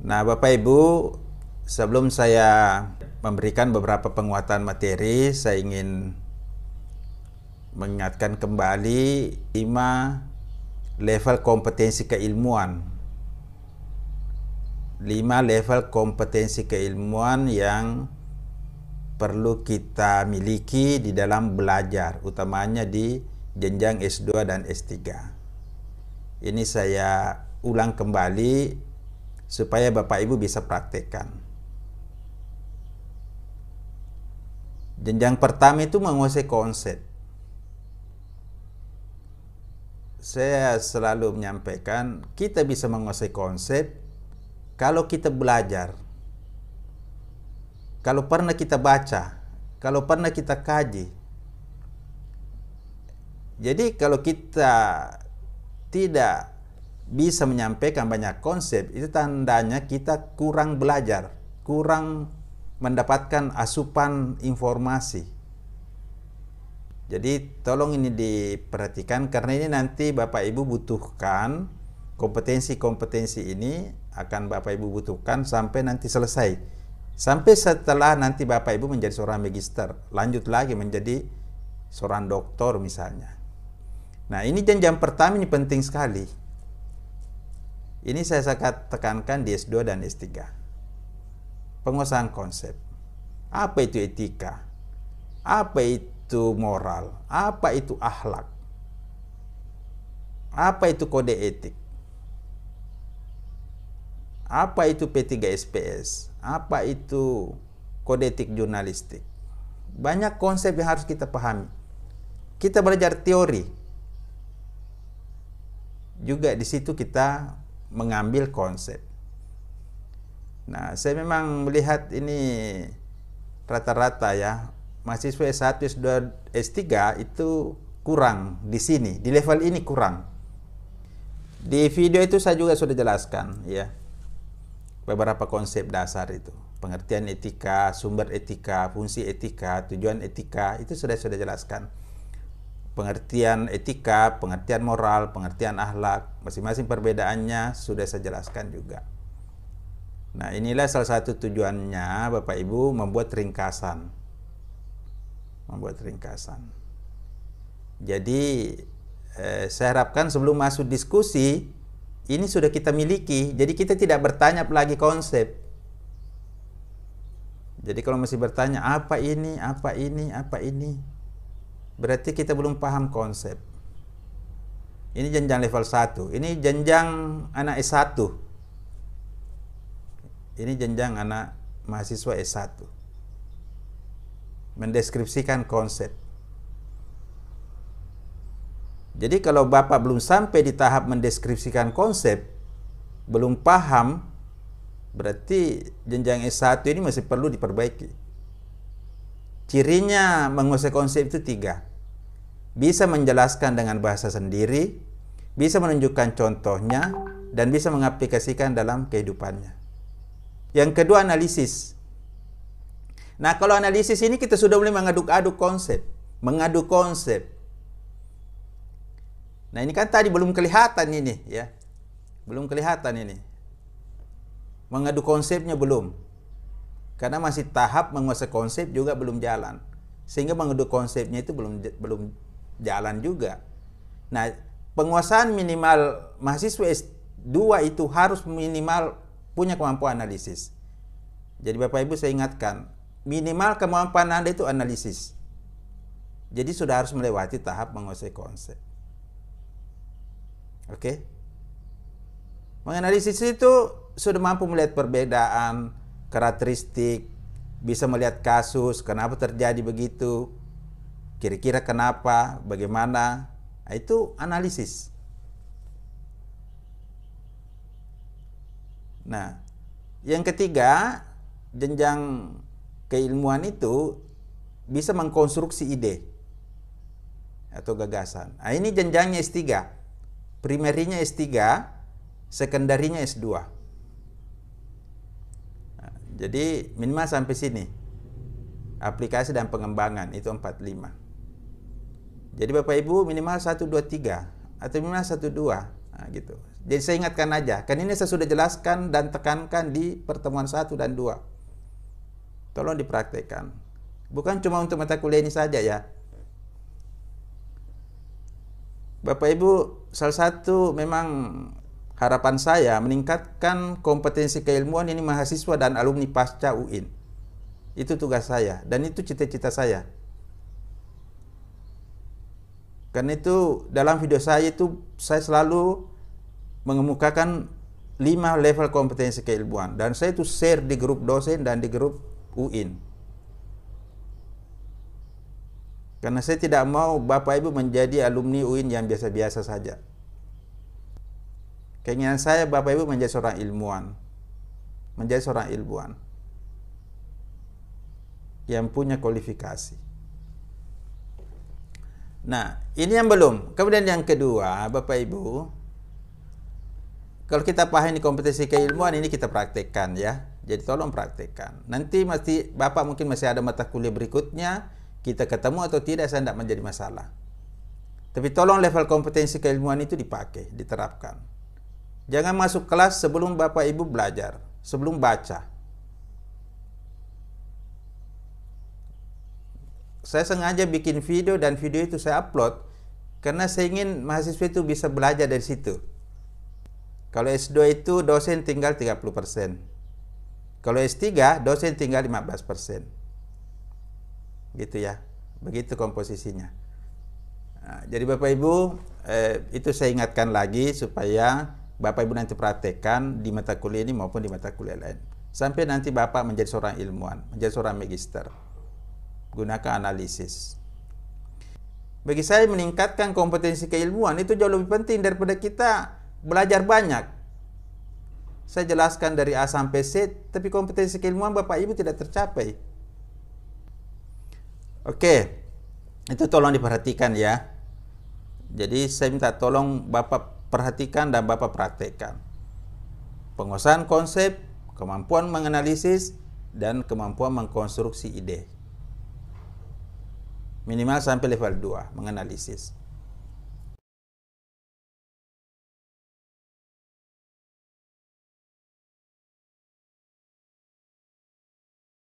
Nah, Bapak Ibu, sebelum saya memberikan beberapa penguatan materi, saya ingin mengingatkan kembali lima level kompetensi keilmuan. Lima level kompetensi keilmuan yang perlu kita miliki di dalam belajar, utamanya di jenjang S2 dan S3. Ini saya ulang kembali supaya Bapak Ibu bisa praktekkan. Jenjang pertama itu menguasai konsep. Saya selalu menyampaikan, kita bisa menguasai konsep kalau kita belajar. Kalau pernah kita baca, kalau pernah kita kaji. Jadi kalau kita tidak bisa menyampaikan banyak konsep, itu tandanya kita kurang belajar, kurang mendapatkan asupan informasi. Jadi tolong ini diperhatikan karena ini nanti Bapak Ibu butuhkan kompetensi-kompetensi ini akan Bapak Ibu butuhkan sampai nanti selesai. Sampai setelah nanti Bapak Ibu menjadi seorang magister, lanjut lagi menjadi seorang doktor misalnya. Nah, ini jenjang pertama ini penting sekali. Ini saya sangat tekankan di S2 dan S3. Penguasaan konsep. Apa itu etika? Apa itu moral? Apa itu akhlak? Apa itu kode etik? Apa itu P3SPS? Apa itu kode etik jurnalistik? Banyak konsep yang harus kita pahami. Kita belajar teori. Juga di situ kita mengambil konsep. Nah, saya memang melihat ini rata-rata ya, mahasiswa S1, S2, S3 itu kurang di sini, di level ini kurang. Di video itu saya juga sudah jelaskan ya. Beberapa konsep dasar itu, pengertian etika, sumber etika, fungsi etika, tujuan etika itu sudah sudah jelaskan pengertian etika, pengertian moral, pengertian akhlak, masing-masing perbedaannya sudah saya jelaskan juga. Nah, inilah salah satu tujuannya Bapak Ibu membuat ringkasan. Membuat ringkasan. Jadi eh, saya harapkan sebelum masuk diskusi ini sudah kita miliki. Jadi kita tidak bertanya lagi konsep. Jadi kalau masih bertanya apa ini, apa ini, apa ini, berarti kita belum paham konsep. Ini jenjang level 1. Ini jenjang anak S1. Ini jenjang anak mahasiswa S1. Mendeskripsikan konsep. Jadi kalau Bapak belum sampai di tahap mendeskripsikan konsep, belum paham, berarti jenjang S1 ini masih perlu diperbaiki. Cirinya menguasai konsep itu tiga bisa menjelaskan dengan bahasa sendiri, bisa menunjukkan contohnya, dan bisa mengaplikasikan dalam kehidupannya. Yang kedua, analisis. Nah, kalau analisis ini kita sudah mulai mengaduk-aduk konsep, mengadu konsep. Nah, ini kan tadi belum kelihatan ini, ya. Belum kelihatan ini. Mengadu konsepnya belum. Karena masih tahap menguasai konsep juga belum jalan. Sehingga mengadu konsepnya itu belum belum jalan juga. Nah, penguasaan minimal mahasiswa S2 itu harus minimal punya kemampuan analisis. Jadi Bapak Ibu saya ingatkan, minimal kemampuan Anda itu analisis. Jadi sudah harus melewati tahap menguasai konsep. Oke? Menganalisis itu sudah mampu melihat perbedaan, karakteristik, bisa melihat kasus, kenapa terjadi begitu, kira-kira kenapa, bagaimana, nah, itu analisis. Nah, yang ketiga, jenjang keilmuan itu bisa mengkonstruksi ide atau gagasan. Nah, ini jenjangnya S3. primernya S3, sekundernya S2. Nah, jadi minimal sampai sini. Aplikasi dan pengembangan itu 45. Jadi Bapak Ibu minimal 1, 2, 3 atau minimal 1, 2 nah, gitu. Jadi saya ingatkan aja, kan ini saya sudah jelaskan dan tekankan di pertemuan 1 dan 2. Tolong dipraktekkan. Bukan cuma untuk mata kuliah ini saja ya. Bapak Ibu, salah satu memang harapan saya meningkatkan kompetensi keilmuan ini mahasiswa dan alumni pasca UIN. Itu tugas saya dan itu cita-cita saya. Karena itu dalam video saya itu saya selalu mengemukakan lima level kompetensi keilmuan dan saya itu share di grup dosen dan di grup UIN. Karena saya tidak mau Bapak Ibu menjadi alumni UIN yang biasa-biasa saja. Keinginan saya Bapak Ibu menjadi seorang ilmuwan. Menjadi seorang ilmuwan yang punya kualifikasi. Nah, ini yang belum. Kemudian yang kedua, Bapak Ibu, kalau kita paham di kompetensi keilmuan ini kita praktekkan ya. Jadi tolong praktekkan. Nanti mesti Bapak mungkin masih ada mata kuliah berikutnya, kita ketemu atau tidak saya tidak menjadi masalah. Tapi tolong level kompetensi keilmuan itu dipakai, diterapkan. Jangan masuk kelas sebelum Bapak Ibu belajar, sebelum baca. saya sengaja bikin video dan video itu saya upload karena saya ingin mahasiswa itu bisa belajar dari situ. Kalau S2 itu dosen tinggal 30%. Kalau S3 dosen tinggal 15%. Gitu ya. Begitu komposisinya. Nah, jadi Bapak Ibu, eh, itu saya ingatkan lagi supaya Bapak Ibu nanti praktekan di mata kuliah ini maupun di mata kuliah lain. Sampai nanti Bapak menjadi seorang ilmuwan, menjadi seorang magister gunakan analisis. Bagi saya meningkatkan kompetensi keilmuan itu jauh lebih penting daripada kita belajar banyak. Saya jelaskan dari A sampai Z, tapi kompetensi keilmuan Bapak Ibu tidak tercapai. Oke, itu tolong diperhatikan ya. Jadi saya minta tolong Bapak perhatikan dan Bapak praktekkan. Penguasaan konsep, kemampuan menganalisis, dan kemampuan mengkonstruksi ide minimal sampai level 2 menganalisis